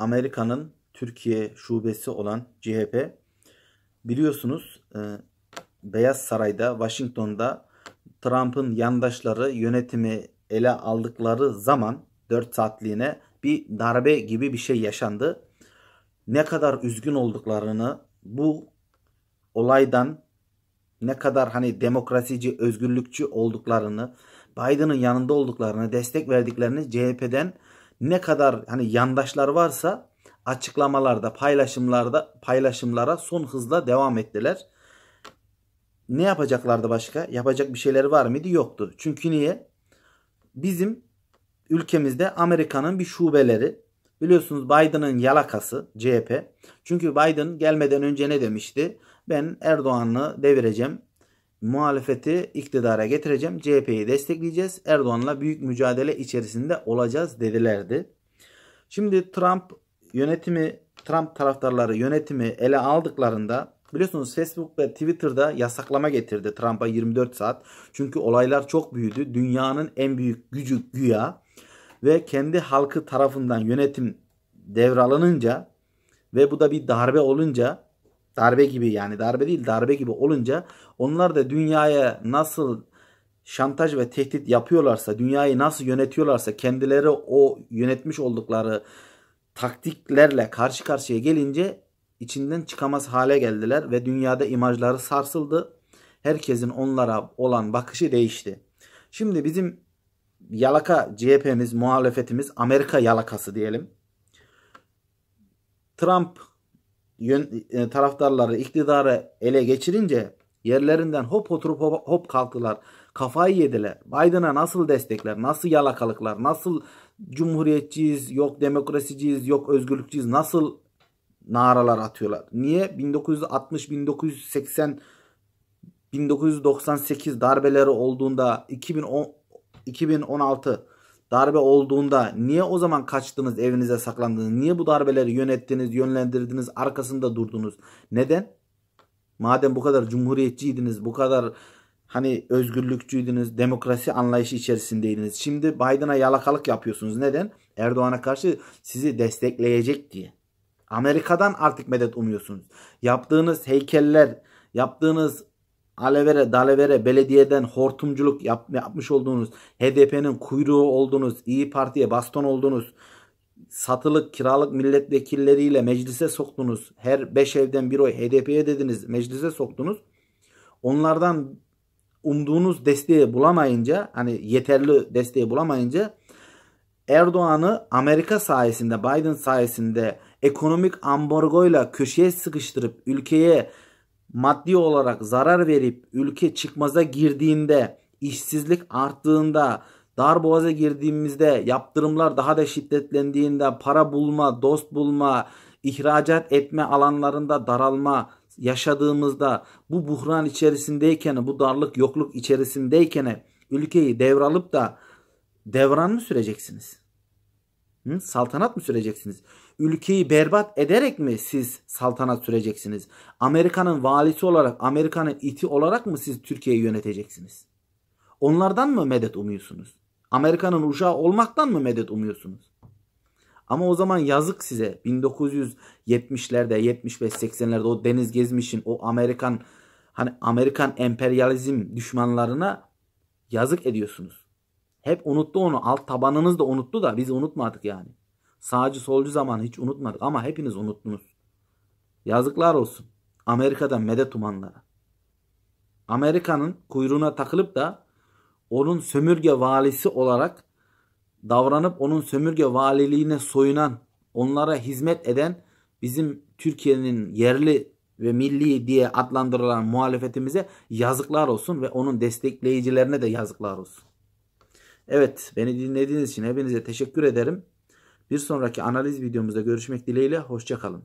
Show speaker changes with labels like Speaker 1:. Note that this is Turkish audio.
Speaker 1: Amerika'nın Türkiye şubesi olan CHP biliyorsunuz e, Beyaz Saray'da, Washington'da Trump'ın yandaşları yönetimi ele aldıkları zaman 4 saatliğine bir darbe gibi bir şey yaşandı. Ne kadar üzgün olduklarını bu olaydan ne kadar hani demokrasici, özgürlükçü olduklarını, Biden'ın yanında olduklarını, destek verdiklerini CHP'den ne kadar hani yandaşlar varsa açıklamalarda, paylaşımlarda, paylaşımlara son hızla devam ettiler. Ne yapacaklardı başka? Yapacak bir şeyleri var mıydı? Yoktu. Çünkü niye? Bizim ülkemizde Amerika'nın bir şubeleri biliyorsunuz Biden'ın yalakası CHP. Çünkü Biden gelmeden önce ne demişti? Ben Erdoğan'ı devireceğim muhalefeti iktidara getireceğim. CHP'yi destekleyeceğiz. Erdoğan'la büyük mücadele içerisinde olacağız dedilerdi. Şimdi Trump yönetimi, Trump taraftarları yönetimi ele aldıklarında biliyorsunuz Facebook ve Twitter'da yasaklama getirdi Trump'a 24 saat. Çünkü olaylar çok büyüdü. Dünyanın en büyük gücü güya ve kendi halkı tarafından yönetim devralınınca ve bu da bir darbe olunca darbe gibi yani darbe değil darbe gibi olunca onlar da dünyaya nasıl şantaj ve tehdit yapıyorlarsa, dünyayı nasıl yönetiyorlarsa kendileri o yönetmiş oldukları taktiklerle karşı karşıya gelince içinden çıkamaz hale geldiler ve dünyada imajları sarsıldı. Herkesin onlara olan bakışı değişti. Şimdi bizim yalaka CHP'miz, muhalefetimiz Amerika yalakası diyelim. Trump yön, e, taraftarları iktidarı ele geçirince yerlerinden hop oturup hop, hop kalktılar. Kafayı yediler. Biden'a nasıl destekler, nasıl yalakalıklar, nasıl cumhuriyetçiyiz, yok demokrasiciyiz, yok özgürlükçiyiz, nasıl naralar atıyorlar. Niye? 1960, 1980, 1998 darbeleri olduğunda 2010, 2016 darbe olduğunda niye o zaman kaçtınız evinize saklandınız? Niye bu darbeleri yönettiniz, yönlendirdiniz, arkasında durdunuz? Neden? Madem bu kadar cumhuriyetçiydiniz, bu kadar hani özgürlükçüydünüz, demokrasi anlayışı içerisindeydiniz. Şimdi Biden'a yalakalık yapıyorsunuz. Neden? Erdoğan'a karşı sizi destekleyecek diye. Amerika'dan artık medet umuyorsunuz. Yaptığınız heykeller, yaptığınız alevere dalevere belediyeden hortumculuk yap, yapmış olduğunuz, HDP'nin kuyruğu olduğunuz, İyi Parti'ye baston olduğunuz, satılık kiralık milletvekilleriyle meclise soktunuz. Her 5 evden bir oy HDP'ye dediniz, meclise soktunuz. Onlardan umduğunuz desteği bulamayınca, hani yeterli desteği bulamayınca Erdoğan'ı Amerika sayesinde, Biden sayesinde ekonomik ambargoyla köşeye sıkıştırıp ülkeye maddi olarak zarar verip ülke çıkmaza girdiğinde, işsizlik arttığında, dar boğaza girdiğimizde, yaptırımlar daha da şiddetlendiğinde, para bulma, dost bulma, ihracat etme alanlarında daralma yaşadığımızda bu buhran içerisindeyken, bu darlık yokluk içerisindeyken ülkeyi devralıp da devran mı süreceksiniz? Hı? Saltanat mı süreceksiniz? Ülkeyi berbat ederek mi siz saltanat süreceksiniz? Amerika'nın valisi olarak, Amerika'nın iti olarak mı siz Türkiye'yi yöneteceksiniz? Onlardan mı medet umuyorsunuz? Amerika'nın uşağı olmaktan mı medet umuyorsunuz? Ama o zaman yazık size 1970'lerde 75-80'lerde o Deniz Gezmiş'in o Amerikan hani Amerikan emperyalizm düşmanlarına yazık ediyorsunuz. Hep unuttu onu. Alt tabanınız da unuttu da biz unutmadık yani. Sağcı solcu zaman hiç unutmadık ama hepiniz unuttunuz. Yazıklar olsun. Amerika'dan medet umanlara. Amerika'nın kuyruğuna takılıp da onun sömürge valisi olarak davranıp onun sömürge valiliğine soyunan, onlara hizmet eden bizim Türkiye'nin yerli ve milli diye adlandırılan muhalefetimize yazıklar olsun ve onun destekleyicilerine de yazıklar olsun. Evet beni dinlediğiniz için hepinize teşekkür ederim. Bir sonraki analiz videomuzda görüşmek dileğiyle. Hoşçakalın.